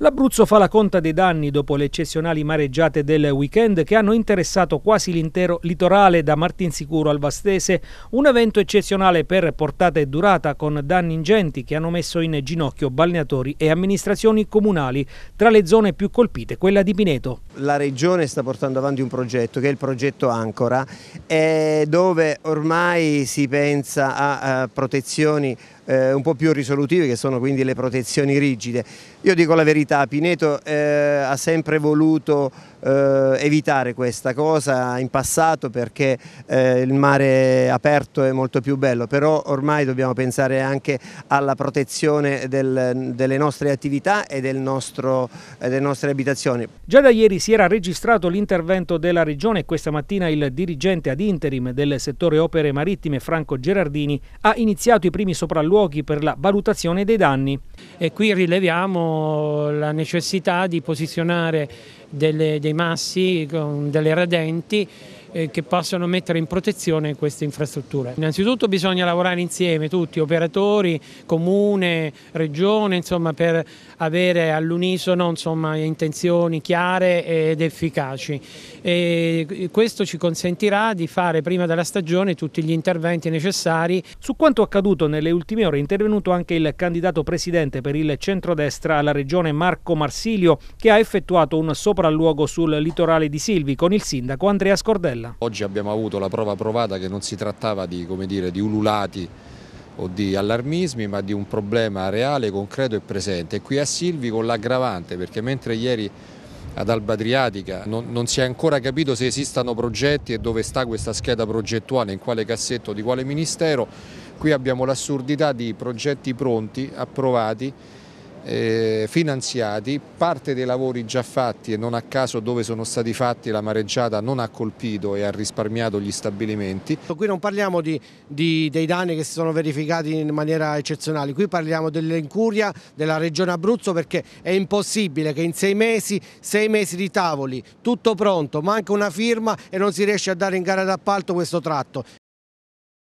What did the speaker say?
L'Abruzzo fa la conta dei danni dopo le eccezionali mareggiate del weekend che hanno interessato quasi l'intero litorale da Martinsicuro al Vastese, un evento eccezionale per portata e durata con danni ingenti che hanno messo in ginocchio balneatori e amministrazioni comunali, tra le zone più colpite quella di Pineto la regione sta portando avanti un progetto che è il progetto Ancora eh, dove ormai si pensa a, a eh, protezioni eh, un po' più risolutive che sono quindi le protezioni rigide. Io dico la verità, Pineto eh, ha sempre voluto eh, evitare questa cosa in passato perché eh, il mare aperto è molto più bello, però ormai dobbiamo pensare anche alla protezione del, delle nostre attività e del nostro, delle nostre abitazioni. Già da ieri si si era registrato l'intervento della Regione e questa mattina il dirigente ad interim del settore opere marittime Franco Gerardini ha iniziato i primi sopralluoghi per la valutazione dei danni. E qui rileviamo la necessità di posizionare delle, dei massi con delle radenti eh, che possano mettere in protezione queste infrastrutture. Innanzitutto bisogna lavorare insieme tutti, operatori, comune, regione, insomma, per avere all'unisono intenzioni chiare ed efficaci. E questo ci consentirà di fare prima della stagione tutti gli interventi necessari. Su quanto accaduto nelle ultime ore è intervenuto anche il candidato presidente per il centrodestra alla regione Marco Marsilio che ha effettuato un sopralluogo sul litorale di Silvi con il sindaco Andrea Scordella. Barella. Oggi abbiamo avuto la prova provata che non si trattava di, dire, di ululati o di allarmismi, ma di un problema reale, concreto e presente. E qui a Silvi con l'aggravante, perché mentre ieri ad Alba Adriatica non, non, si è ancora capito se esistano progetti e dove sta questa scheda progettuale, in quale cassetto, di quale ministero, qui abbiamo l'assurdità di progetti pronti, approvati, eh, finanziati, parte dei lavori già fatti e non a caso dove sono stati fatti la mareggiata non ha colpito e ha risparmiato gli stabilimenti. Qui non parliamo di, di, dei danni che si sono verificati in maniera eccezionale, qui parliamo dell'incuria della regione Abruzzo perché è impossibile che in sei mesi, sei mesi di tavoli, tutto pronto, manca una firma e non si riesce a dare in gara d'appalto questo tratto.